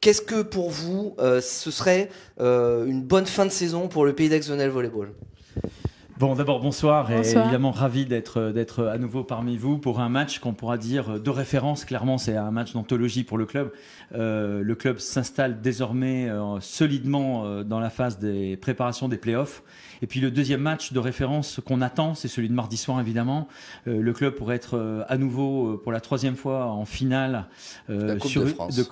Qu'est-ce que pour vous, euh, ce serait euh, une bonne fin de saison pour le Pays d'Aix Volleyball Bon, d'abord, bonsoir, et évidemment ravi d'être à nouveau parmi vous pour un match qu'on pourra dire de référence. Clairement, c'est un match d'anthologie pour le club. Euh, le club s'installe désormais euh, solidement euh, dans la phase des préparations des playoffs. Et puis le deuxième match de référence qu'on attend, c'est celui de mardi soir, évidemment. le club pourrait être à nouveau, pour la troisième fois, en finale de, de, Coupe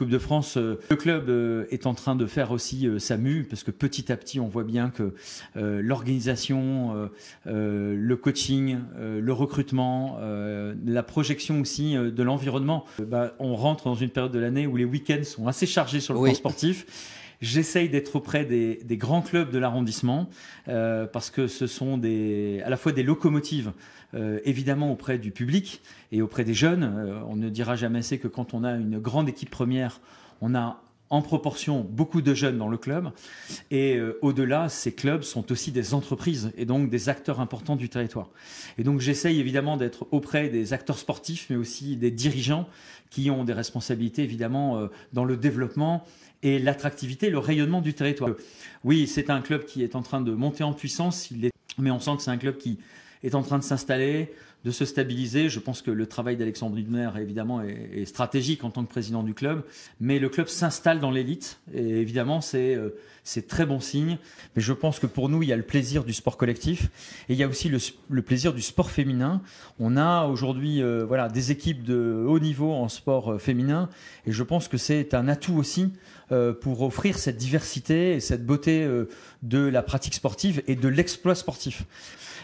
de France. le club est en train de faire aussi sa mue, parce que petit à petit, on voit bien que l'organisation euh, le coaching, euh, le recrutement, euh, la projection aussi de l'environnement. Bah, on rentre dans une période de l'année où les week-ends sont assez chargés sur le plan sportif. J'essaye d'être auprès des, grands clubs de l'arrondissement parce que ce sont des, à la fois des locomotives, évidemment auprès du public et auprès des jeunes. on ne dira jamais assez que quand on a une grande équipe première, on a en proportion beaucoup de jeunes dans le club. Et euh, au-delà, ces clubs sont aussi des entreprises et donc des acteurs importants du territoire. Et donc j'essaye évidemment d'être auprès des acteurs sportifs, mais aussi des dirigeants qui ont des responsabilités évidemment euh, dans le développement et l'attractivité, le rayonnement du territoire. Oui, c'est un club qui est en train de monter en puissance, mais on sent que c'est un club qui est en train de s'installer de se stabiliser. Je pense que le travail d'Alexandre Hübner, évidemment, est, stratégique en tant que président du club, mais le club s'installe dans l'élite, et évidemment, c'est euh, très bon signe. Mais je pense que pour nous, il y a le plaisir du sport collectif, et il y a aussi le, plaisir du sport féminin. On a aujourd'hui euh, voilà, des équipes de haut niveau en sport euh, féminin, et je pense que c'est un atout aussi euh, pour offrir cette diversité et cette beauté de la pratique sportive et de l'exploit sportif.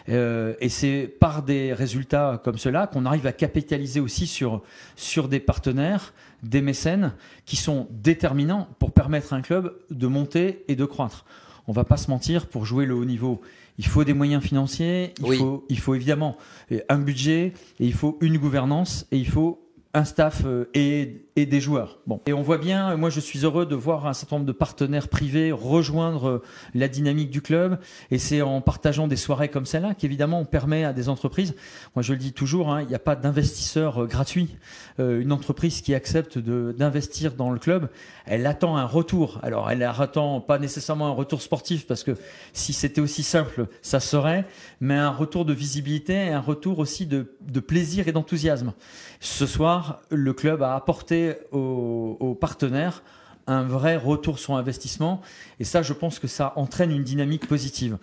et c'est par des résultats comme cela, qu'on arrive à capitaliser aussi sur, sur des partenaires, des mécènes qui sont déterminants pour permettre à un club de monter et de croître. On va pas se mentir, pour jouer le haut niveau, il faut des moyens financiers, il, faut, évidemment euh, un budget, et il faut une gouvernance, et il faut un staff euh, et, des joueurs. Bon. Et on voit bien, euh, moi je suis heureux de voir un certain nombre de partenaires privés rejoindre euh, la dynamique du club. Et c'est en partageant des soirées comme celle-là qu'évidemment on permet à des entreprises, moi je le dis toujours, hein, il n'y a pas d'investisseur gratuit. une entreprise qui accepte d'investir dans le club, elle attend un retour. Alors elle attend pas nécessairement un retour sportif parce que si c'était aussi simple, ça serait, mais un retour de visibilité et un retour aussi de, de plaisir et d'enthousiasme. Ce soir, le club a apporté aux partenaires un vrai retour sur investissement. Et ça, je pense que ça entraîne une dynamique positive.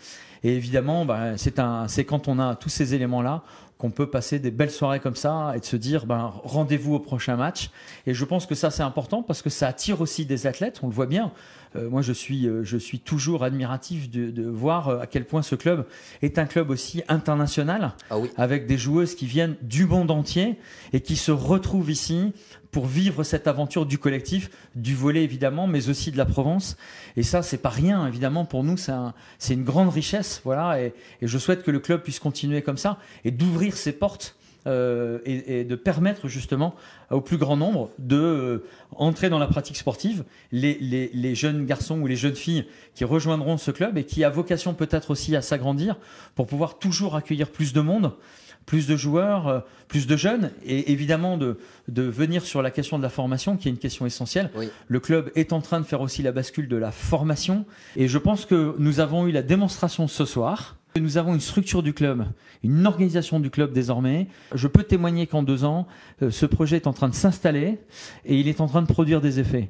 Et évidemment, bah, c'est quand on a tous ces éléments-là qu'on peut passer des belles soirées comme ça et de se dire ben, rendez-vous au prochain match. Et je pense que ça c'est important parce que ça attire aussi des athlètes, on le voit bien. Euh, moi euh, je suis, toujours admiratif de, voir euh, à quel point ce club est un club aussi international, ah avec des joueuses qui viennent du monde entier et qui se retrouvent ici pour vivre cette aventure du collectif, du volet évidemment, mais aussi de la Provence. Et ça c'est pas rien évidemment pour nous, c'est une grande richesse voilà, et, je souhaite que le club puisse continuer comme ça et d'ouvrir ses portes. Euh, et, de permettre justement au plus grand nombre de euh, entrer dans la pratique sportive les, jeunes garçons ou les jeunes filles qui rejoindront ce club et qui a vocation peut-être aussi à s'agrandir pour pouvoir toujours accueillir plus de monde plus de joueurs, euh, plus de jeunes, et évidemment de, de venir sur la question de la formation, qui est une question essentielle. Le club est en train de faire aussi la bascule de la formation, et je pense que nous avons eu la démonstration ce soir. que Nous avons une structure du club, une organisation du club désormais. Je peux témoigner qu'en deux ans, euh, ce projet est en train de s'installer et il est en train de produire des effets.